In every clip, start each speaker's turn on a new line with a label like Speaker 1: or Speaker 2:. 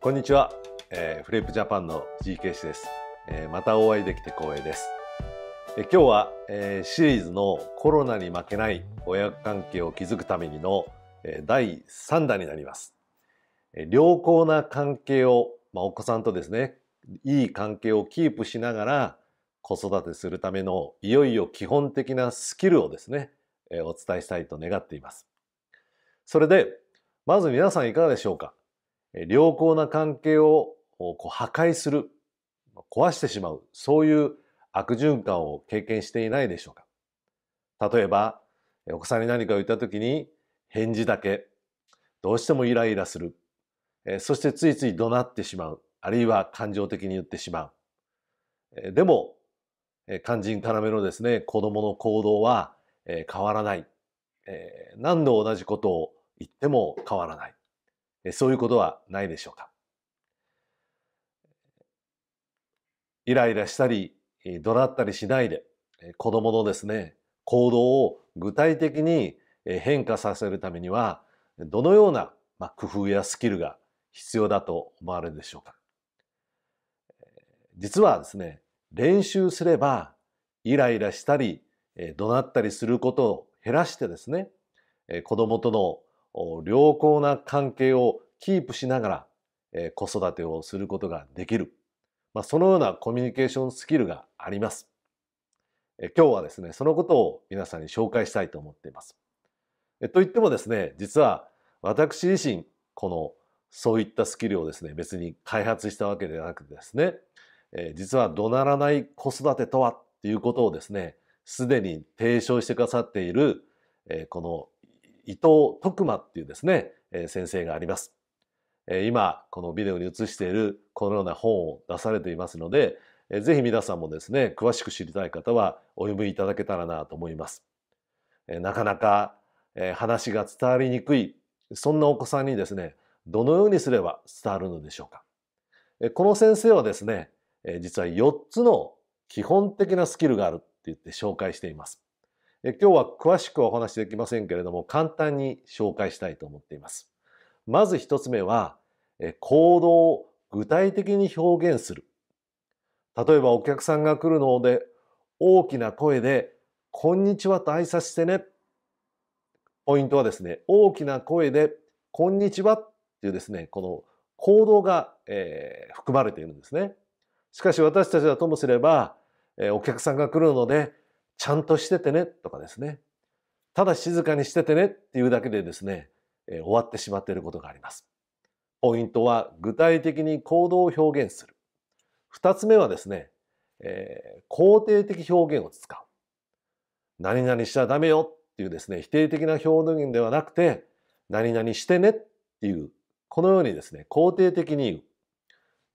Speaker 1: こんにちは、えー、フレープジャパンの GK 氏です、えー、またお会いできて光栄です、えー、今日は、えー、シリーズのコロナに負けない親子関係を築くためにの、えー、第3弾になります、えー、良好な関係を、まあ、お子さんとですねいい関係をキープしながら子育てするためのいよいよ基本的なスキルをですね、えー、お伝えしたいと願っていますそれでまず皆さんいかがでしょうか良好な関係を破壊する、壊してしまう、そういう悪循環を経験していないでしょうか。例えば、お子さんに何かを言った時に返事だけ、どうしてもイライラする、そしてついつい怒鳴ってしまう、あるいは感情的に言ってしまう。でも、肝心要のですね、子供の行動は変わらない。何度同じことを言っても変わらない。そういうことはないでしょうかイライラしたり怒鳴ったりしないで子どものですね行動を具体的に変化させるためにはどのような工夫やスキルが必要だと思われるでしょうか実はですね練習すればイライラしたり怒鳴ったりすることを減らしてですね子どもとの良好な関係をキープしながら、えー、子育てをすることができる、まあ、そのようなコミュニケーションスキルがあります、えー、今日はですねそのことを皆さんに紹介したいと思っています、えー、と言ってもですね実は私自身このそういったスキルをですね別に開発したわけではなくてですね、えー、実は怒鳴らない子育てとはっていうことをですねすでに提唱してくださっている、えー、この伊藤徳馬っていうですね、え先生があります。え今、このビデオに映しているこのような本を出されていますので、えー、ぜひ皆さんもですね、詳しく知りたい方はお読みいただけたらなと思います。えなかなか、え話が伝わりにくい、そんなお子さんにですね、どのようにすれば伝わるのでしょうか。えこの先生はですね、え実は4つの基本的なスキルがあるって言って紹介しています。え今日は詳しくお話できませんけれども簡単に紹介したいと思っています。まず一つ目はえ行動を具体的に表現する。例えばお客さんが来るので大きな声で「こんにちは」と挨拶してね。ポイントはですね大きな声で「こんにちは」っていうですねこの行動が、えー、含まれているんですね。しかし私たちはともすれば、えお客さんが来るのでちゃんとしててねとかですね、ただ静かにしててねっていうだけでですね、えー、終わってしまっていることがあります。ポイントは具体的に行動を表現する。二つ目はですね、えー、肯定的表現を使う。何々しちゃダメよっていうですね、否定的な表現ではなくて、何々してねっていう、このようにですね、肯定的に言う。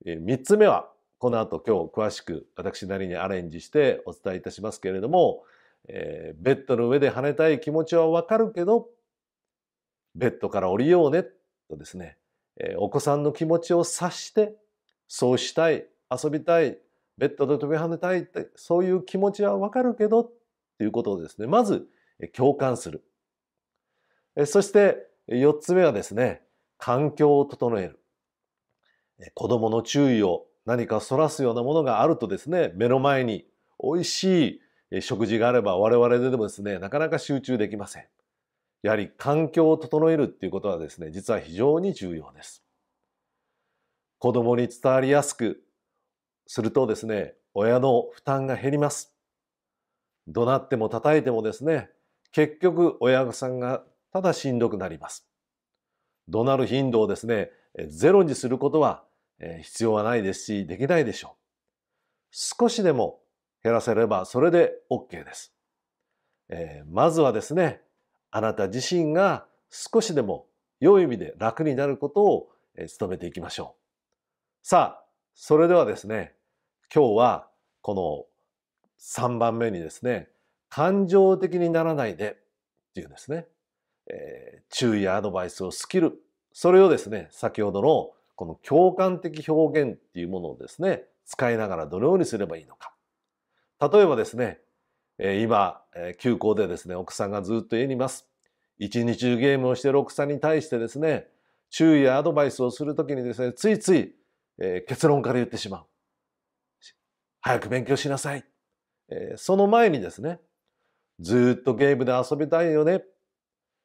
Speaker 1: えー、三つ目はこの後今日詳しく私なりにアレンジしてお伝えいたしますけれども、えー、ベッドの上で跳ねたい気持ちはわかるけど、ベッドから降りようねとですね、えー、お子さんの気持ちを察して、そうしたい、遊びたい、ベッドで飛び跳ねたいって、そういう気持ちはわかるけど、ということをですね、まず共感する。そして4つ目はですね、環境を整える。子供の注意を何かそらすようなものがあるとですね目の前に美味しい食事があれば我々ででもですねなかなか集中できませんやはり環境を整えるっていうことはですね実は非常に重要です子供に伝わりやすくするとですね親の負担が減ります怒鳴っても叩いてもですね結局親御さんがただしんどくなります怒鳴る頻度をですねゼロにすることはえ必要はないですし、できないでしょう。少しでも減らせればそれで OK です。えまずはですね、あなた自身が少しでも良い意味で楽になることを、え努めていきましょう。さあ、それではですね、今日はこの3番目にですね、感情的にならないでっていうんですね、えー、注意やアドバイスをスキル、それをですね、先ほどのこの共感的表現っていうものをですね使いながらどのようにすればいいのか例えばですね今休校でですね奥さんがずっと家にいます一日中ゲームをしている奥さんに対してですね注意やアドバイスをするときにですねついつい結論から言ってしまう早く勉強しなさいその前にですねずっとゲームで遊びたいよね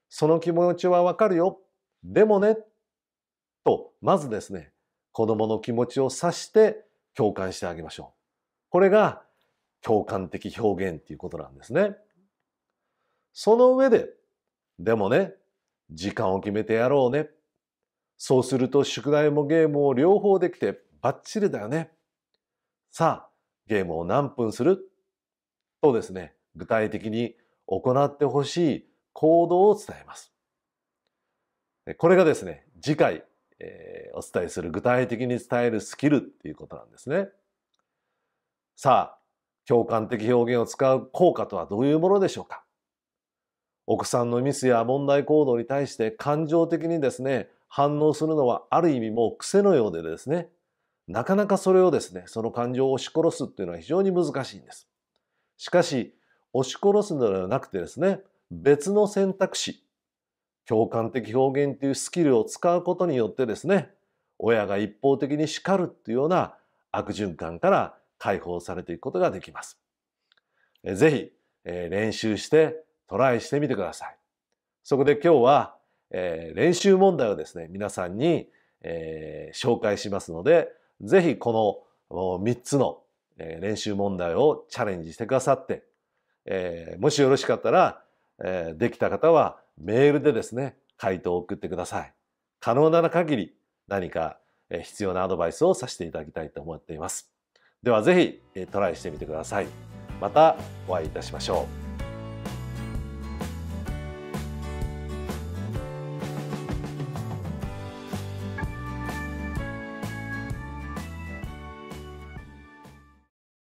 Speaker 1: その気持ちはわかるよでもねと、まずですね、子供の気持ちを察して共感してあげましょう。これが共感的表現っていうことなんですね。その上で、でもね、時間を決めてやろうね。そうすると宿題もゲームを両方できてバッチリだよね。さあ、ゲームを何分するとですね、具体的に行ってほしい行動を伝えます。これがですね、次回えー、お伝えする具体的に伝えるスキルっていうことなんですね。さあ共感的表現を使う効果とはどういうものでしょうか奥さんのミスや問題行動に対して感情的にですね反応するのはある意味もう癖のようでですねなかなかそれをですねその感情を押し殺すっていうのは非常に難しいんです。しかし押し殺すのではなくてですね別の選択肢共感的表現というスキルを使うことによってですね親が一方的に叱るというような悪循環から解放されていくことができます。ぜひ、えー、練習してトライしてみてください。そこで今日は、えー、練習問題をですね皆さんに、えー、紹介しますのでぜひこの3つの練習問題をチャレンジしてくださって、えー、もしよろしかったら、えー、できた方はメールでですね、回答を送ってください。可能なら限り何か必要なアドバイスをさせていただきたいと思っています。では是非トライしてみてください。またお会いいたしましょう。